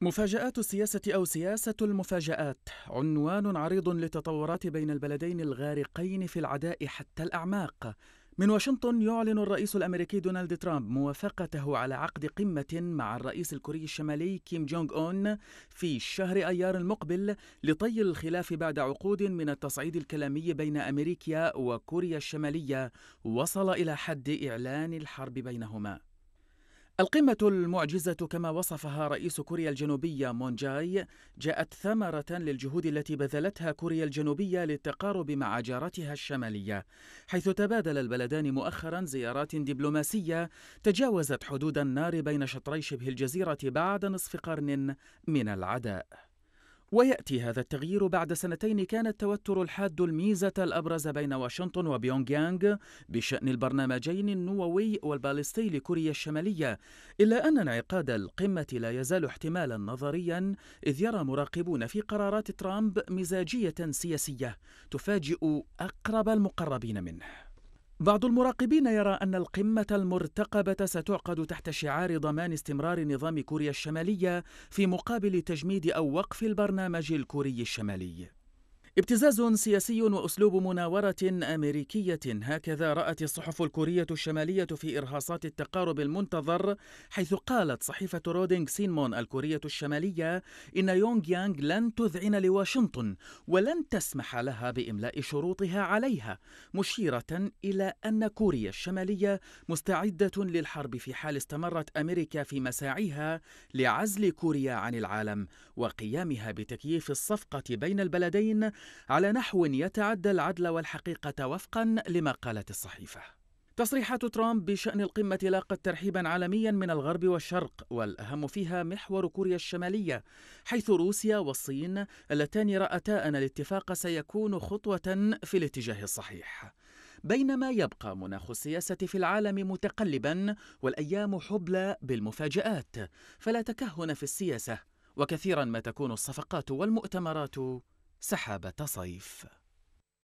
مفاجآت السياسة أو سياسة المفاجآت عنوان عريض للتطورات بين البلدين الغارقين في العداء حتى الأعماق. من واشنطن يعلن الرئيس الأمريكي دونالد ترامب موافقته على عقد قمة مع الرئيس الكوري الشمالي كيم جونغ أون في شهر أيار المقبل لطي الخلاف بعد عقود من التصعيد الكلامي بين أمريكا وكوريا الشمالية وصل إلى حد إعلان الحرب بينهما. القمة المعجزة كما وصفها رئيس كوريا الجنوبية مون جاي جاءت ثمرة للجهود التي بذلتها كوريا الجنوبية للتقارب مع جارتها الشمالية، حيث تبادل البلدان مؤخرا زيارات دبلوماسية تجاوزت حدود النار بين شطري شبه الجزيرة بعد نصف قرن من العداء. ويأتي هذا التغيير بعد سنتين كان التوتر الحاد الميزة الأبرز بين واشنطن وبيونغ يانغ بشأن البرنامجين النووي والبالستي لكوريا الشمالية إلا أن انعقاد القمة لا يزال احتمالا نظريا إذ يرى مراقبون في قرارات ترامب مزاجية سياسية تفاجئ أقرب المقربين منه بعض المراقبين يرى أن القمة المرتقبة ستعقد تحت شعار ضمان استمرار نظام كوريا الشمالية في مقابل تجميد أو وقف البرنامج الكوري الشمالي ابتزاز سياسي واسلوب مناوره امريكيه هكذا رات الصحف الكوريه الشماليه في ارهاصات التقارب المنتظر حيث قالت صحيفه رودينغ سينمون الكوريه الشماليه ان يونغ يانغ لن تذعن لواشنطن ولن تسمح لها باملاء شروطها عليها مشيره الى ان كوريا الشماليه مستعده للحرب في حال استمرت امريكا في مساعيها لعزل كوريا عن العالم وقيامها بتكييف الصفقه بين البلدين على نحو يتعدى العدل والحقيقة وفقا لما قالت الصحيفة تصريحات ترامب بشأن القمة لاقت ترحيبا عالميا من الغرب والشرق والأهم فيها محور كوريا الشمالية حيث روسيا والصين اللتان رأتا أن الاتفاق سيكون خطوة في الاتجاه الصحيح بينما يبقى مناخ السياسة في العالم متقلبا والأيام حبلى بالمفاجآت فلا تكهن في السياسة وكثيرا ما تكون الصفقات والمؤتمرات سحابة صيف